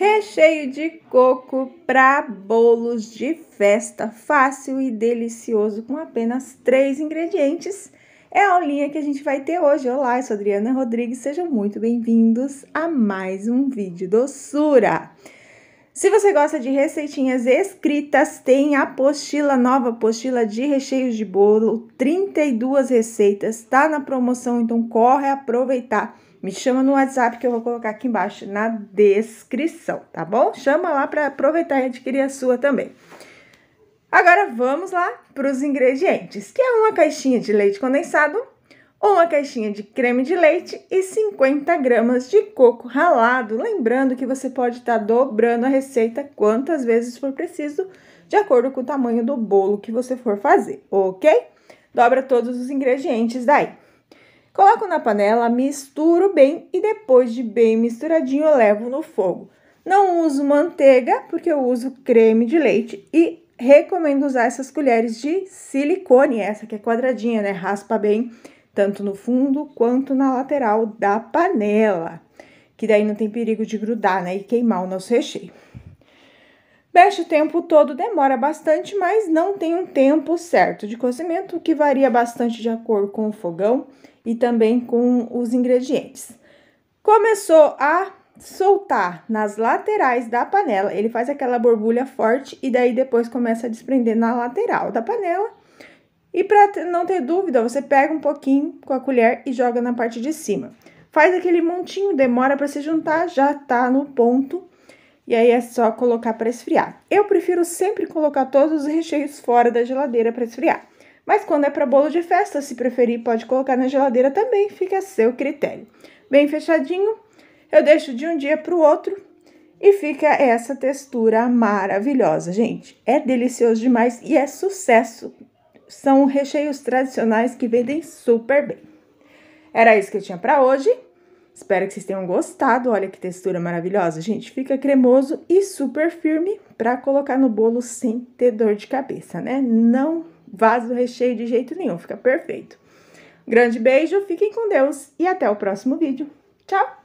recheio de coco para bolos de festa, fácil e delicioso com apenas três ingredientes. É a aulinha que a gente vai ter hoje. Olá, eu sou Adriana Rodrigues, sejam muito bem-vindos a mais um vídeo doçura. Do se você gosta de receitinhas escritas, tem a apostila nova, apostila de recheios de bolo, 32 receitas, tá na promoção, então corre aproveitar. Me chama no WhatsApp que eu vou colocar aqui embaixo na descrição, tá bom? Chama lá para aproveitar e adquirir a sua também. Agora vamos lá para os ingredientes, que é uma caixinha de leite condensado, uma caixinha de creme de leite e 50 gramas de coco ralado. Lembrando que você pode estar tá dobrando a receita quantas vezes for preciso, de acordo com o tamanho do bolo que você for fazer, ok? Dobra todos os ingredientes daí. Coloco na panela, misturo bem e depois de bem misturadinho eu levo no fogo. Não uso manteiga porque eu uso creme de leite e recomendo usar essas colheres de silicone, essa que é quadradinha, né? Raspa bem tanto no fundo quanto na lateral da panela, que daí não tem perigo de grudar, né, e queimar o nosso recheio. Mexe o tempo todo, demora bastante, mas não tem um tempo certo de cozimento, que varia bastante de acordo com o fogão e também com os ingredientes. Começou a soltar nas laterais da panela, ele faz aquela borbulha forte e daí depois começa a desprender na lateral da panela e para não ter dúvida, você pega um pouquinho com a colher e joga na parte de cima. Faz aquele montinho, demora para se juntar, já tá no ponto. E aí é só colocar para esfriar. Eu prefiro sempre colocar todos os recheios fora da geladeira para esfriar. Mas quando é para bolo de festa, se preferir, pode colocar na geladeira também, fica a seu critério. Bem fechadinho, eu deixo de um dia para o outro e fica essa textura maravilhosa, gente. É delicioso demais e é sucesso são recheios tradicionais que vendem super bem. Era isso que eu tinha para hoje. Espero que vocês tenham gostado. Olha que textura maravilhosa, gente. Fica cremoso e super firme para colocar no bolo sem ter dor de cabeça, né? Não vaza o recheio de jeito nenhum, fica perfeito. Grande beijo, fiquem com Deus e até o próximo vídeo. Tchau!